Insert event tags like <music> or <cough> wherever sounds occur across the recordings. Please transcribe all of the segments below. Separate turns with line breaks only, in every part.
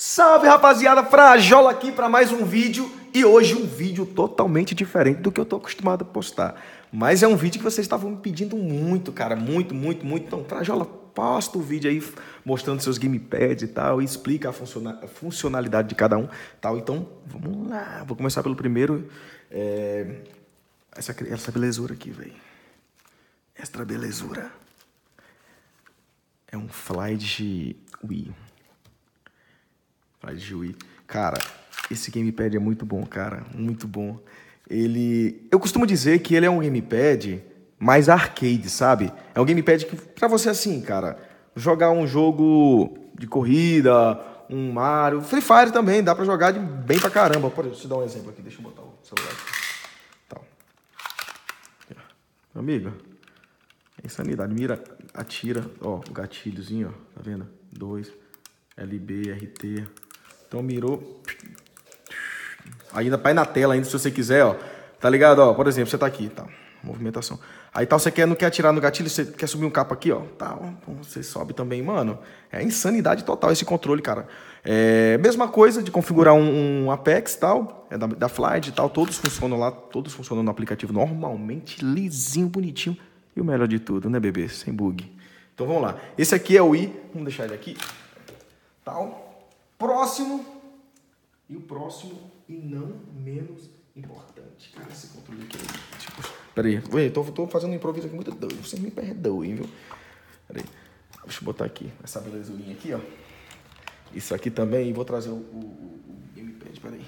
Salve rapaziada, Frajola aqui para mais um vídeo e hoje um vídeo totalmente diferente do que eu tô acostumado a postar. Mas é um vídeo que vocês estavam me pedindo muito, cara, muito, muito, muito. Então, Frajola, posta o vídeo aí mostrando seus gamepads e tal e explica a, funcionalidade de cada um, tal. Então, vamos lá. Vou começar pelo primeiro é... essa essa belezura aqui, velho. Extra belezura. É um fly de Wii. Faz de Cara, esse gamepad é muito bom, cara. Muito bom. Ele. Eu costumo dizer que ele é um gamepad mais arcade, sabe? É um gamepad que, pra você assim, cara, jogar um jogo de corrida, um Mario. Free Fire também, dá pra jogar de bem pra caramba. Por exemplo, te dar um exemplo aqui, deixa eu botar o celular aqui. Tal. Amigo, é insanidade. Mira, atira, ó, o gatilhozinho, ó, tá vendo? 2, LB, RT, então mirou. Ainda vai tá na tela ainda, se você quiser, ó. Tá ligado? Ó, por exemplo, você tá aqui, tá? Movimentação. Aí tal, você quer, não quer atirar no gatilho, você quer subir um capa aqui, ó. Tá, você sobe também, mano. É insanidade total esse controle, cara. É, mesma coisa de configurar um, um Apex e tal, é da, da Flight e tal, todos funcionam lá, todos funcionam no aplicativo normalmente, lisinho, bonitinho. E o melhor de tudo, né, bebê? Sem bug. Então vamos lá. Esse aqui é o i, vamos deixar ele aqui. Tal. Próximo, e o próximo, e não menos importante. Cara, esse controle aqui. É tipo, peraí, Ué, tô, tô fazendo um improviso aqui muito doido. Você me hein, viu? Peraí. Deixa eu botar aqui essa belezurinha aqui, ó. Isso aqui também, vou trazer o, o, o gamepad, peraí.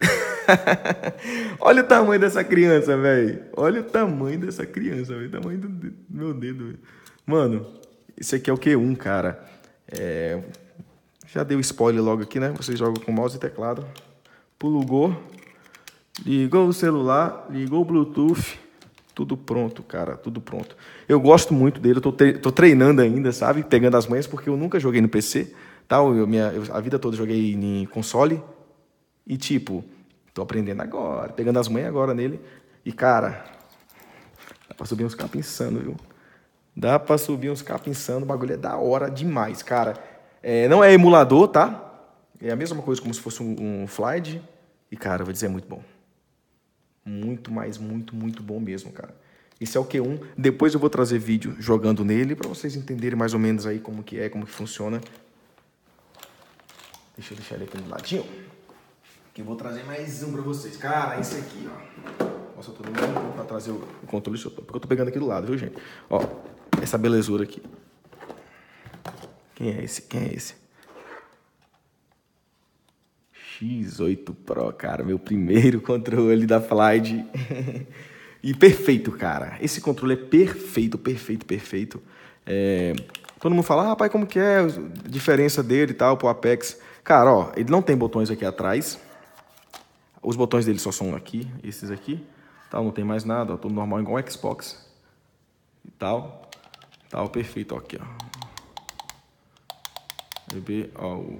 <laughs> Olha o tamanho dessa criança, velho. Olha o tamanho dessa criança, velho. O tamanho do, do meu dedo, véio. Mano, isso aqui é o Q1, cara. É, já dei o spoiler logo aqui, né? Você joga com mouse e teclado. Plugou. Ligou o celular, ligou o Bluetooth. Tudo pronto, cara, tudo pronto. Eu gosto muito dele, eu tô, tô treinando ainda, sabe? Pegando as manhas, porque eu nunca joguei no PC, tal. Eu, minha, eu, a vida toda joguei em console. E tipo, tô aprendendo agora, pegando as manhas agora nele. E cara, dá pra subir uns capos insano, viu? Dá pra subir uns capos insano, o bagulho é da hora demais, cara. É, não é emulador, tá? É a mesma coisa como se fosse um, um E, cara, vou dizer, é muito bom. Muito mais, muito, muito bom mesmo, cara. Esse é o Q1. Depois eu vou trazer vídeo jogando nele para vocês entenderem mais ou menos aí como que é, como que funciona. Deixa eu deixar ele aqui do ladinho. Que eu vou trazer mais um para vocês. Cara, esse aqui, ó. Nossa, eu tô dando um pra trazer o controle, porque eu tô pegando aqui do lado, viu, gente? Ó, essa belezura aqui. Quem é esse? Quem é esse? X8 Pro, cara, meu primeiro <laughs> controle da Flyde. <laughs> e perfeito, cara. Esse controle é perfeito, perfeito, perfeito. É... Todo mundo fala, ah, rapaz, como que é a diferença dele e tal pro Apex? Cara, ó, ele não tem botões aqui atrás. Os botões dele só são aqui, esses aqui. Tal, não tem mais nada, ó, tudo normal igual o Xbox. E tal. Tal, perfeito, ó, aqui, ó. DB o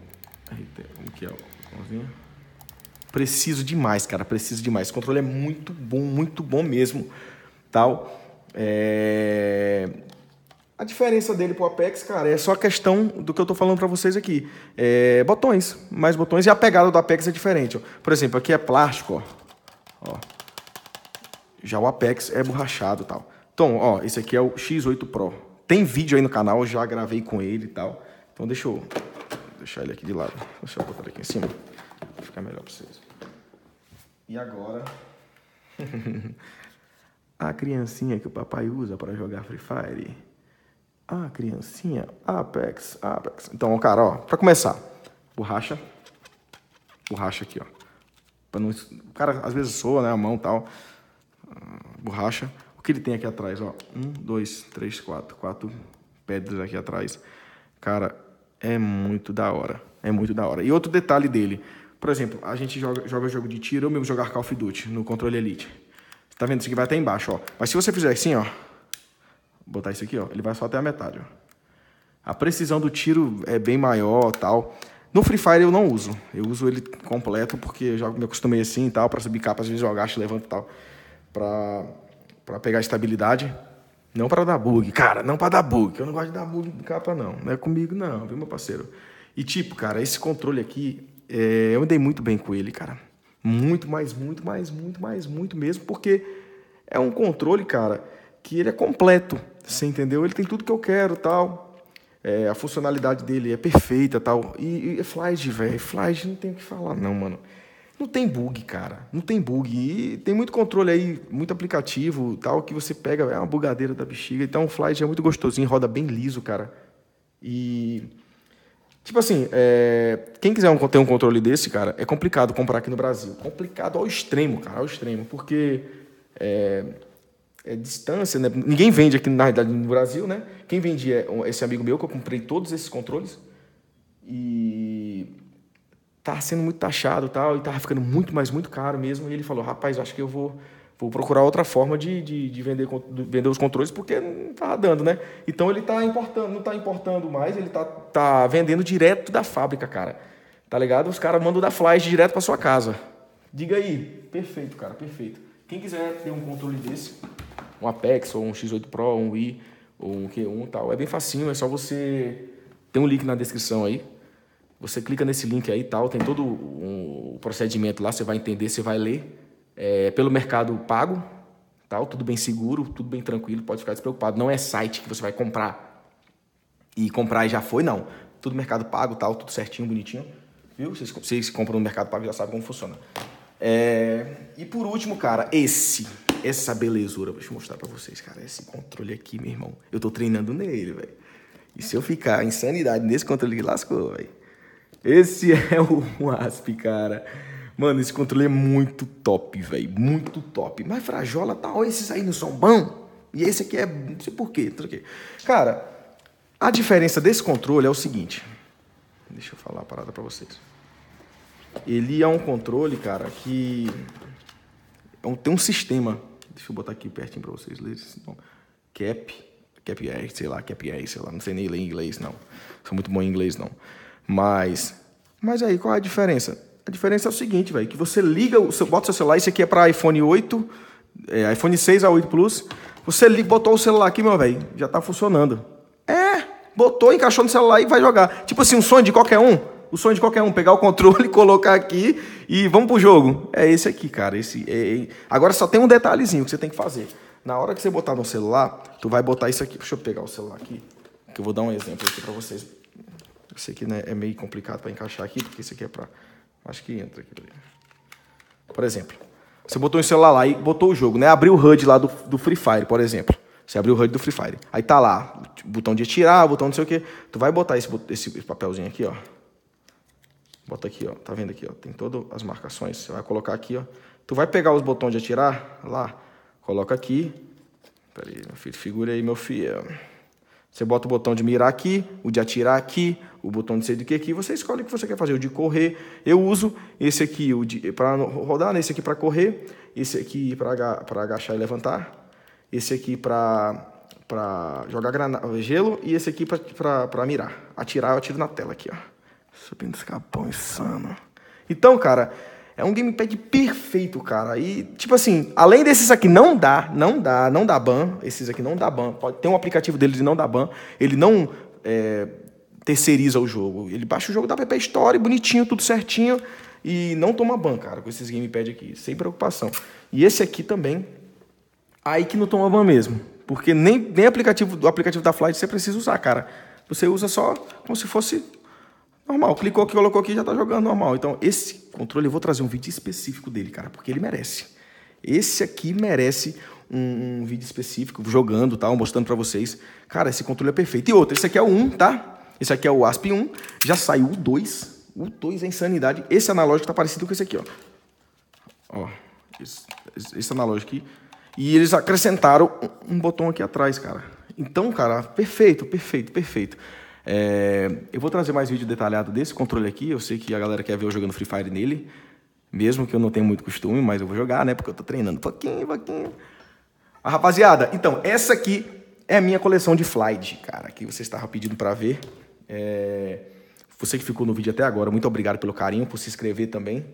RT. Como que é o Preciso demais, cara. Preciso demais. Esse controle é muito bom, muito bom mesmo. Tal. É... A diferença dele pro Apex, cara, é só a questão do que eu tô falando para vocês aqui. É... Botões, mais botões e a pegada do Apex é diferente. Ó. Por exemplo, aqui é plástico, ó. ó. Já o Apex é borrachado tal. Então, ó, esse aqui é o X8 Pro. Tem vídeo aí no canal, já gravei com ele e tal. Então deixa eu deixar ele aqui de lado. Deixa eu botar ele aqui em cima. Vai ficar melhor para vocês. E agora. <laughs> a criancinha que o papai usa para jogar Free Fire. A criancinha. Apex, Apex. Então, cara, ó, pra começar, borracha. Borracha aqui, ó. não... O cara às vezes soa, né? A mão e tal. Ah, borracha. O que ele tem aqui atrás, ó? Um, dois, três, quatro. Quatro pedras aqui atrás. Cara, é muito da hora. É muito da hora. E outro detalhe dele, por exemplo, a gente joga, joga jogo de tiro, eu mesmo jogar Call of Duty no controle Elite. Tá vendo? Isso aqui vai até embaixo, ó. Mas se você fizer assim, ó, botar isso aqui, ó, ele vai só até a metade, ó. A precisão do tiro é bem maior, tal. No Free Fire eu não uso. Eu uso ele completo porque eu já me acostumei assim e tal, para subir capas, às vezes eu agacho, levanto e tal, para pegar estabilidade. Não para dar bug, cara, não para dar bug. Eu não gosto de dar bug no capa, não. Não é comigo, não, viu, meu parceiro? E tipo, cara, esse controle aqui, é... eu andei muito bem com ele, cara. Muito mais, muito mais, muito mais, muito mesmo, porque é um controle, cara, que ele é completo. Você entendeu? Ele tem tudo que eu quero tal. É, a funcionalidade dele é perfeita tal. E, e é Flash, velho, Flash não tem o que falar, não, mano. Não tem bug, cara. Não tem bug. E tem muito controle aí, muito aplicativo tal, que você pega, é uma bugadeira da bexiga. Então o Flight é muito gostosinho, roda bem liso, cara. E. Tipo assim, é... quem quiser um, ter um controle desse, cara, é complicado comprar aqui no Brasil. Complicado ao extremo, cara, ao extremo. Porque. É, é distância, né? Ninguém vende aqui, na realidade, no Brasil, né? Quem vende é esse amigo meu, que eu comprei todos esses controles. E tá sendo muito taxado tal, e tava ficando muito, mas muito caro mesmo. E ele falou, rapaz, acho que eu vou, vou procurar outra forma de, de, de vender, de vender os controles, porque não tá dando, né? Então ele tá importando, não tá importando mais, ele tá, tá vendendo direto da fábrica, cara. Tá ligado? Os caras mandam da Flash direto para sua casa. Diga aí. Perfeito, cara, perfeito. Quem quiser ter um controle desse, um Apex ou um X8 Pro, um Wii ou um Q1 tal, é bem facinho, é só você... Tem um link na descrição aí você clica nesse link aí tal, tem todo o um procedimento lá, você vai entender, você vai ler. É, pelo mercado pago, tal, tudo bem seguro, tudo bem tranquilo, pode ficar despreocupado. Não é site que você vai comprar e comprar e já foi, não. Tudo mercado pago, tal, tudo certinho, bonitinho. Viu? Vocês, vocês compram no mercado pago já sabem como funciona. É, e por último, cara, esse. Essa belezura, deixa eu mostrar pra vocês, cara. Esse controle aqui, meu irmão. Eu tô treinando nele, velho. E se eu ficar insanidade nesse controle aqui, lascou, velho. Esse <laughs> é o Asp, cara. Mano, esse controle é muito top, velho. Muito top. Mas Frajola tá, Olha esses aí não são bons. E esse aqui é, não sei porquê, Cara, a diferença desse controle é o seguinte. Deixa eu falar a parada pra vocês. Ele é um controle, cara, que é um, tem um sistema. Deixa eu botar aqui pertinho pra vocês lerem esse nome. Cap, Cap R, sei lá, Cap R, sei lá. Não sei nem ler em inglês, não. Sou muito bom em inglês, não. Mas, mas aí qual é a diferença? A diferença é o seguinte, velho, que você liga, o seu, bota o seu celular, isso aqui é para iPhone 8, é, iPhone 6 a 8 Plus. Você liga, botou o celular aqui, meu velho, já tá funcionando. É, botou, encaixou no celular e vai jogar. Tipo assim, um sonho de qualquer um. O sonho de qualquer um, pegar o controle, <laughs> colocar aqui e vamos pro jogo. É esse aqui, cara. Esse, é, é. Agora só tem um detalhezinho que você tem que fazer. Na hora que você botar no celular, tu vai botar isso aqui. Deixa eu pegar o celular aqui, que eu vou dar um exemplo aqui para vocês esse aqui né, é meio complicado para encaixar aqui, porque esse aqui é para. Acho que entra aqui. Por exemplo, você botou o celular lá e botou o jogo, né? Abriu o HUD lá do, do Free Fire, por exemplo. Você abriu o HUD do Free Fire. Aí tá lá, botão de atirar, botão não sei o quê. Tu vai botar esse, esse papelzinho aqui, ó. Bota aqui, ó. Tá vendo aqui, ó? Tem todas as marcações. Você vai colocar aqui, ó. Tu vai pegar os botões de atirar lá, coloca aqui. Pera aí, meu filho, figura aí, meu filho. Você bota o botão de mirar aqui, o de atirar aqui, o botão de sei do que aqui, você escolhe o que você quer fazer, o de correr. Eu uso esse aqui para rodar, né? esse aqui para correr, esse aqui para agachar e levantar, esse aqui para jogar granada, gelo e esse aqui para mirar. Atirar, eu atiro na tela aqui, ó. Subindo capão insano. Então, cara, é um gamepad perfeito, cara. E, tipo assim, além desses aqui, não dá, não dá, não dá ban. Esses aqui não dá ban. Pode, tem um aplicativo dele de não dá ban. Ele não é, terceiriza o jogo. Ele baixa o jogo da PP Store, bonitinho, tudo certinho. E não toma ban, cara, com esses gamepad aqui. Sem preocupação. E esse aqui também. Aí que não toma ban mesmo. Porque nem, nem aplicativo, o aplicativo da Flight você precisa usar, cara. Você usa só como se fosse normal. Clicou aqui, colocou aqui, já tá jogando normal. Então, esse controle, eu vou trazer um vídeo específico dele, cara, porque ele merece. Esse aqui merece um, um vídeo específico, jogando, tá? Mostrando para vocês. Cara, esse controle é perfeito. E outro, esse aqui é o 1, tá? Esse aqui é o ASP 1. Já saiu o 2. O 2 é insanidade. Esse analógico tá parecido com esse aqui, ó. Ó. Esse, esse analógico aqui. E eles acrescentaram um botão aqui atrás, cara. Então, cara, perfeito, perfeito, perfeito. É, eu vou trazer mais vídeo detalhado desse controle aqui. Eu sei que a galera quer ver eu jogando Free Fire nele, mesmo que eu não tenha muito costume, mas eu vou jogar, né? Porque eu tô treinando pouquinho, pouquinho. Ah, rapaziada, então, essa aqui é a minha coleção de Flight, cara, que vocês estavam pedindo para ver. É, você que ficou no vídeo até agora, muito obrigado pelo carinho, por se inscrever também.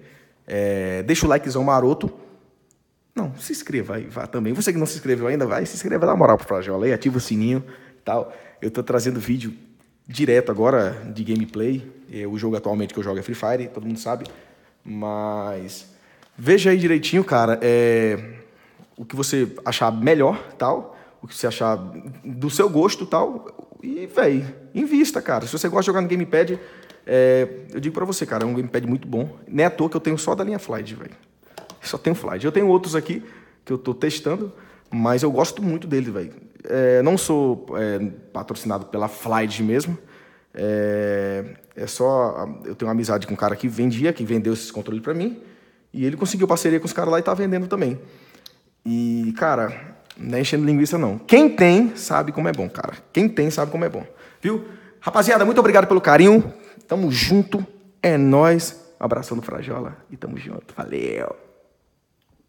É, deixa o likezão maroto. Não, se inscreva aí, vá também. Você que não se inscreveu ainda, vai, se inscreva, dá uma moral pro Flajola aí, ativa o sininho tal. Eu tô trazendo vídeo direto agora de gameplay. É, o jogo atualmente que eu jogo é Free Fire, todo mundo sabe. Mas veja aí direitinho, cara, é... o que você achar melhor, tal, o que você achar do seu gosto, tal, e, velho, invista, cara. Se você gosta de jogar no gamepad, é... eu digo para você, cara, é um gamepad muito bom. Nem é à toa que eu tenho só da linha Flight, velho. Só tenho Flight. Eu tenho outros aqui que eu tô testando, mas eu gosto muito dele, velho. É, não sou é, patrocinado pela Flyd mesmo. É, é, só. Eu tenho uma amizade com um cara que vendia, que vendeu esses controles para mim. E ele conseguiu parceria com os caras lá e tá vendendo também. E, cara, não é enchendo linguiça, não. Quem tem, sabe como é bom, cara. Quem tem, sabe como é bom. Viu? Rapaziada, muito obrigado pelo carinho. Tamo junto. É nós. Abraçando abração Frajola e tamo junto. Valeu.